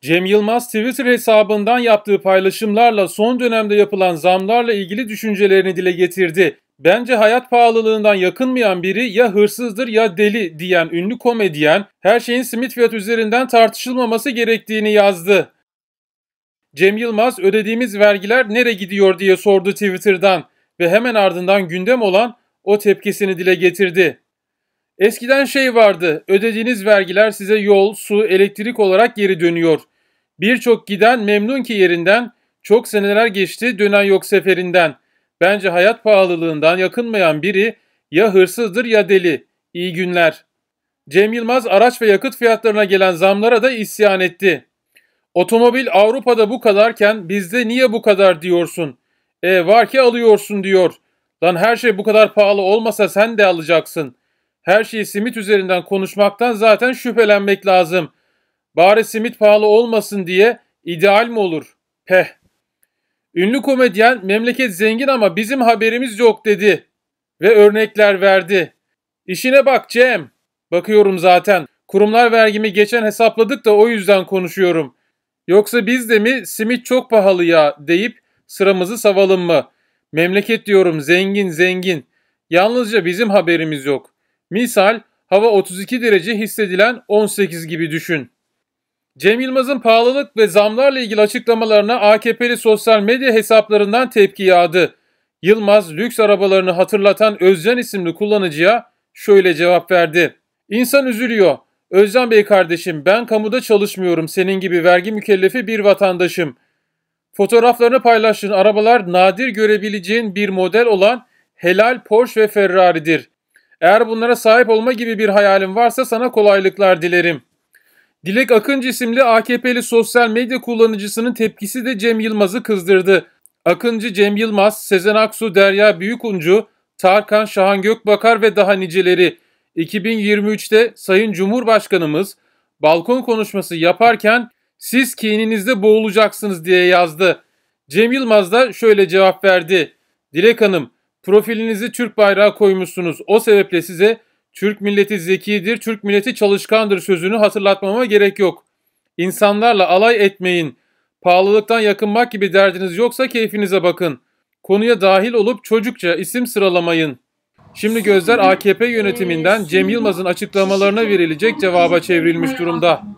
Cem Yılmaz Twitter hesabından yaptığı paylaşımlarla son dönemde yapılan zamlarla ilgili düşüncelerini dile getirdi. Bence hayat pahalılığından yakınmayan biri ya hırsızdır ya deli diyen ünlü komedyen her şeyin simit fiyat üzerinden tartışılmaması gerektiğini yazdı. Cem Yılmaz ödediğimiz vergiler nere gidiyor diye sordu Twitter'dan ve hemen ardından gündem olan o tepkisini dile getirdi. Eskiden şey vardı, ödediğiniz vergiler size yol, su, elektrik olarak geri dönüyor. Birçok giden memnun ki yerinden, çok seneler geçti dönen yok seferinden. Bence hayat pahalılığından yakınmayan biri ya hırsızdır ya deli. İyi günler. Cem Yılmaz araç ve yakıt fiyatlarına gelen zamlara da isyan etti. Otomobil Avrupa'da bu kadarken bizde niye bu kadar diyorsun? E var ki alıyorsun diyor. Lan her şey bu kadar pahalı olmasa sen de alacaksın. Her şeyi simit üzerinden konuşmaktan zaten şüphelenmek lazım. Bari simit pahalı olmasın diye ideal mi olur? Peh. Ünlü komedyen memleket zengin ama bizim haberimiz yok dedi ve örnekler verdi. İşine bak Cem. Bakıyorum zaten. Kurumlar vergimi geçen hesapladık da o yüzden konuşuyorum. Yoksa biz de mi simit çok pahalı ya deyip sıramızı savalım mı? Memleket diyorum zengin zengin. Yalnızca bizim haberimiz yok. Misal hava 32 derece hissedilen 18 gibi düşün. Cem Yılmaz'ın pahalılık ve zamlarla ilgili açıklamalarına AKP'li sosyal medya hesaplarından tepki yağdı. Yılmaz lüks arabalarını hatırlatan Özcan isimli kullanıcıya şöyle cevap verdi. İnsan üzülüyor. Özcan Bey kardeşim ben kamuda çalışmıyorum senin gibi vergi mükellefi bir vatandaşım. Fotoğraflarını paylaştığın arabalar nadir görebileceğin bir model olan helal Porsche ve Ferrari'dir. Eğer bunlara sahip olma gibi bir hayalin varsa sana kolaylıklar dilerim.'' Dilek Akıncı isimli AKP'li sosyal medya kullanıcısının tepkisi de Cem Yılmaz'ı kızdırdı. Akıncı Cem Yılmaz, Sezen Aksu, Derya Büyükuncu, Tarkan, Şahan Gökbakar ve daha niceleri 2023'te Sayın Cumhurbaşkanımız balkon konuşması yaparken siz kininizde boğulacaksınız diye yazdı. Cem Yılmaz da şöyle cevap verdi. Dilek Hanım, profilinizi Türk bayrağı koymuşsunuz. O sebeple size Türk milleti zekidir, Türk milleti çalışkandır sözünü hatırlatmama gerek yok. İnsanlarla alay etmeyin. Pahalılıktan yakınmak gibi derdiniz yoksa keyfinize bakın. Konuya dahil olup çocukça isim sıralamayın. Şimdi gözler AKP yönetiminden Cem Yılmaz'ın açıklamalarına verilecek cevaba çevrilmiş durumda.